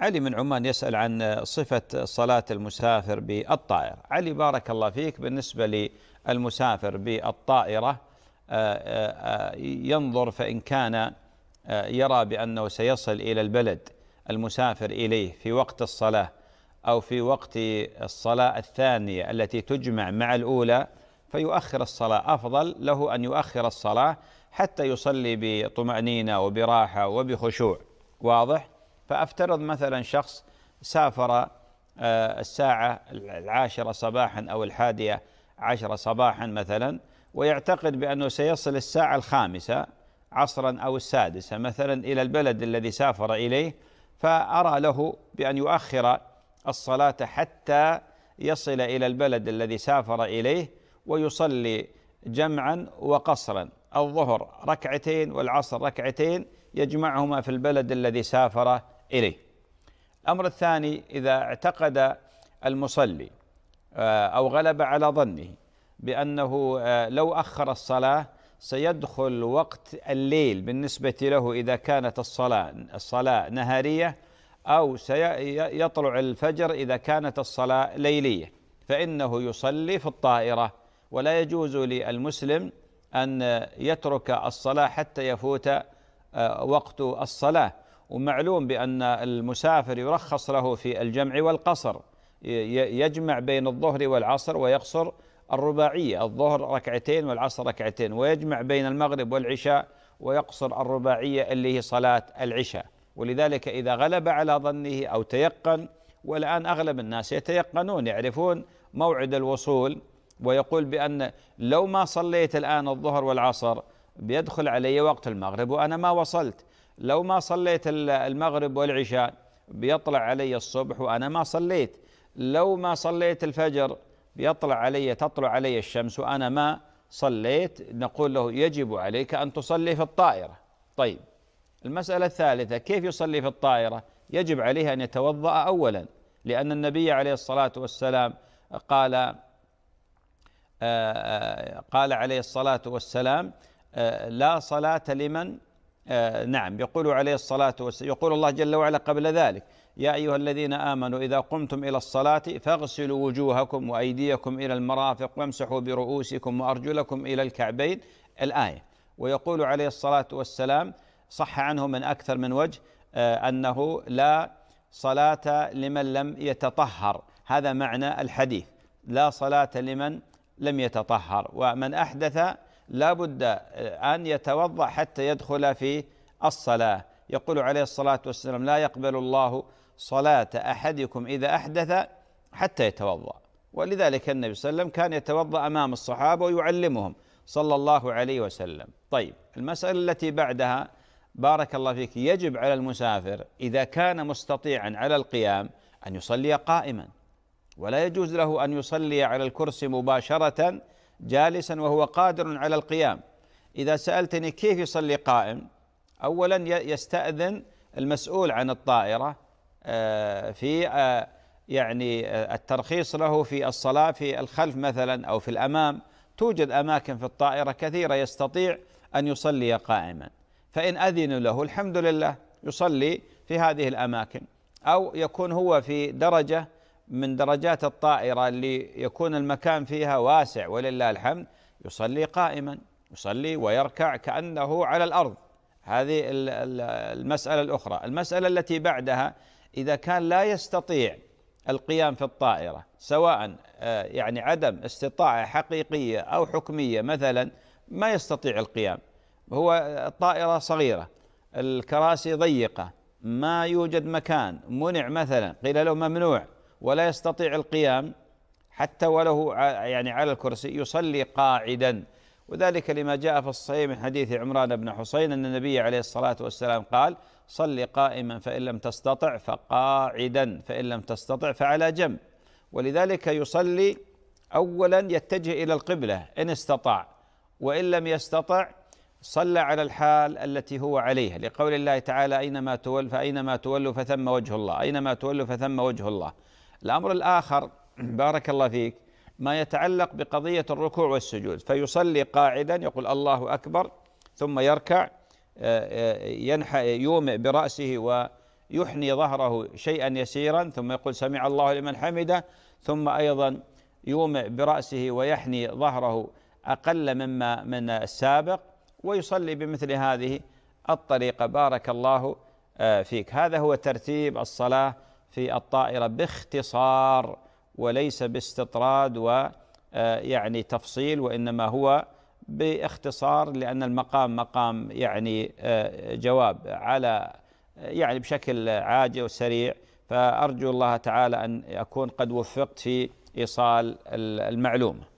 علي من عمان يسأل عن صفة صلاة المسافر بالطائرة علي بارك الله فيك بالنسبة للمسافر بالطائرة آه، آه، آه، ينظر فإن كان يرى بأنه سيصل إلى البلد المسافر إليه في وقت الصلاة أو في وقت الصلاة الثانية التي تجمع مع الأولى فيؤخر الصلاة أفضل له أن يؤخر الصلاة حتى يصلي بطمأنينة وبراحة وبخشوع واضح؟ فأفترض مثلا شخص سافر آه، الساعة العاشرة صباحا أو الحادية عشرة صباحا مثلا ويعتقد بأنه سيصل الساعة الخامسة عصرا أو السادسة مثلا إلى البلد الذي سافر إليه فأرى له بأن يؤخر الصلاة حتى يصل إلى البلد الذي سافر إليه ويصلي جمعا وقصرا الظهر ركعتين والعصر ركعتين يجمعهما في البلد الذي سافر إليه الأمر الثاني إذا اعتقد المصلي آه، أو غلب على ظنه بأنه آه، لو أخر الصلاة سيدخل وقت الليل بالنسبة له إذا كانت الصلاة الصلاة نهارية أو سيطلع الفجر إذا كانت الصلاة ليلية فإنه يصلي في الطائرة ولا يجوز للمسلم أن يترك الصلاة حتى يفوت آه، وقت الصلاة ومعلوم بأن المسافر يرخص له في الجمع والقصر يجمع بين الظهر والعصر ويقصر الرباعية الظهر ركعتين والعصر ركعتين ويجمع بين المغرب والعشاء ويقصر الرباعية اللي هي صلاة العشاء ولذلك إذا غلب على ظنه أو تيقن والآن أغلب الناس يتيقنون يعرفون موعد الوصول ويقول بأن لو ما صليت الآن الظهر والعصر بيدخل علي وقت المغرب وأنا ما وصلت لو ما صليت المغرب والعشاء بيطلع علي الصبح وأنا ما صليت لو ما صليت الفجر بيطلع علي تطلع علي الشمس وأنا ما صليت نقول له يجب عليك أن تصلي في الطائرة طيب المسألة الثالثة كيف يصلي في الطائرة يجب عليه أن يتوضأ أولا لأن النبي عليه الصلاة والسلام قال آه، آه، قال عليه الصلاة والسلام آه، لا صلاة لمن آه نعم يقول عليه الصلاة والسلام يقول الله جل وعلا قبل ذلك يا أيها الذين آمنوا إذا قمتم إلى الصلاة فاغسلوا وجوهكم وأيديكم إلى المرافق وامسحوا برؤوسكم وأرجلكم إلى الكعبين الآية ويقول عليه الصلاة والسلام صح عنه من أكثر من وجه آه أنه لا صلاة لمن لم يتطهر هذا معنى الحديث لا صلاة لمن لم يتطهر ومن أحدث لا بد آه، أن يتوضأ حتى يدخل في الصلاة يقول عليه الصلاة والسلام لا يقبل الله صلاة أحدكم إذا أحدث حتى يتوضأ ولذلك النبي صلى الله عليه وسلم كان يتوضأ أمام الصحابة ويعلمهم صلى الله عليه وسلم طيب المسألة التي بعدها بارك الله فيك يجب على المسافر إذا كان مستطيعا على القيام أن يصلي قائما ولا يجوز له أن يصلي على الكرسي مباشرة جالسا وهو قادر على القيام اذا سالتني كيف يصلي قائم اولا يستاذن المسؤول عن الطائره آه، في آه، يعني آه، الترخيص له في الصلاه في الخلف مثلا او في الامام توجد اماكن في الطائره كثيره يستطيع ان يصلي قائما فان اذنوا له الحمد لله يصلي في هذه الاماكن او يكون هو في درجه من درجات الطائرة اللي يكون المكان فيها واسع ولله الحمد يصلي قائما يصلي ويركع كأنه على الأرض هذه المسألة الأخرى المسألة التي بعدها إذا كان لا يستطيع القيام في الطائرة سواء آه، يعني عدم استطاعة حقيقية أو حكمية مثلا ما يستطيع القيام هو الطائرة صغيرة الكراسي ضيقة ما يوجد مكان منع مثلا قيل له ممنوع ولا يستطيع القيام حتى وله يعني على الكرسي يصلي قاعدا وذلك لما جاء في الصحيح من حديث عمران بن حسين ان النبي عليه الصلاه والسلام قال صل قائما فان لم تستطع فقاعدا فان لم تستطع فعلى جنب ولذلك يصلي اولا يتجه الى القبله ان استطاع وان لم يستطع صلى على الحال التي هو عليها لقول الله تعالى اينما تول فاينما تولوا فثم وجه الله اينما تولوا فثم وجه الله الأمر الآخر بارك الله فيك ما يتعلق بقضية الركوع والسجود فيصلي قاعدا يقول الله أكبر ثم يركع آه، آه، يومئ برأسه ويحني ظهره شيئا يسيرا ثم يقول سمع الله لمن حمده ثم أيضا يومئ برأسه ويحني ظهره أقل مما من السابق ويصلي بمثل هذه الطريقة بارك الله آه، فيك هذا هو ترتيب الصلاة في الطائره باختصار وليس باستطراد ويعني آه، تفصيل وانما هو باختصار لان المقام مقام يعني آه، جواب على آه، يعني بشكل عاجل وسريع فارجو الله تعالى ان اكون قد وفقت في ايصال المعلومه